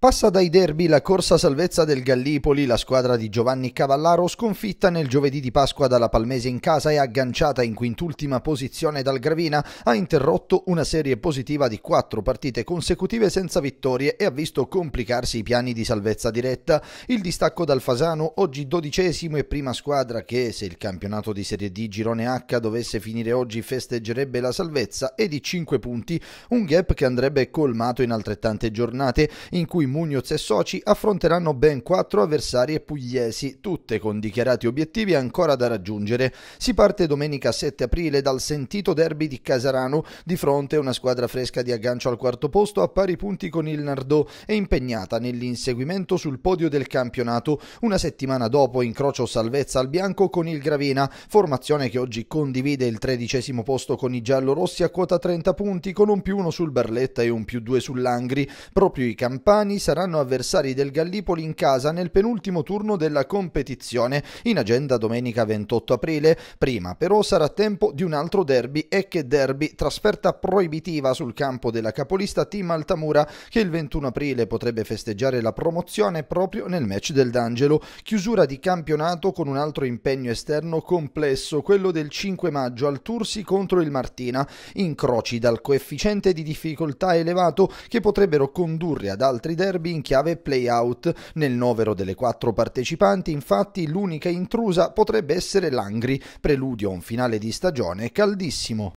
Passa dai derby la corsa salvezza del Gallipoli, la squadra di Giovanni Cavallaro sconfitta nel giovedì di Pasqua dalla Palmese in casa e agganciata in quintultima posizione dal Gravina, ha interrotto una serie positiva di quattro partite consecutive senza vittorie e ha visto complicarsi i piani di salvezza diretta. Il distacco dal Fasano, oggi dodicesimo e prima squadra che, se il campionato di Serie D Girone H dovesse finire oggi, festeggerebbe la salvezza è di 5 punti, un gap che andrebbe colmato in altrettante giornate, in cui Mugnuz e soci affronteranno ben quattro avversarie pugliesi, tutte con dichiarati obiettivi ancora da raggiungere. Si parte domenica 7 aprile dal sentito derby di Casarano, di fronte a una squadra fresca di aggancio al quarto posto a pari punti con il Nardò e impegnata nell'inseguimento sul podio del campionato. Una settimana dopo incrocio salvezza al bianco con il Gravina, formazione che oggi condivide il tredicesimo posto con i giallorossi a quota 30 punti con un più uno sul Barletta e un più due sull'Angri. Proprio i campani Cagliari saranno avversari del Gallipoli in casa nel penultimo turno della competizione, in agenda domenica 28 aprile. Prima però sarà tempo di un altro derby, Ecche Derby, trasferta proibitiva sul campo della capolista Team Altamura, che il 21 aprile potrebbe festeggiare la promozione proprio nel match del D'Angelo. Chiusura di campionato con un altro impegno esterno complesso, quello del 5 maggio al Tursi contro il Martina, incroci dal coefficiente di difficoltà elevato che potrebbero condurre ad altri derby derby in chiave play-out. Nel novero delle quattro partecipanti, infatti, l'unica intrusa potrebbe essere l'Angri, preludio a un finale di stagione caldissimo.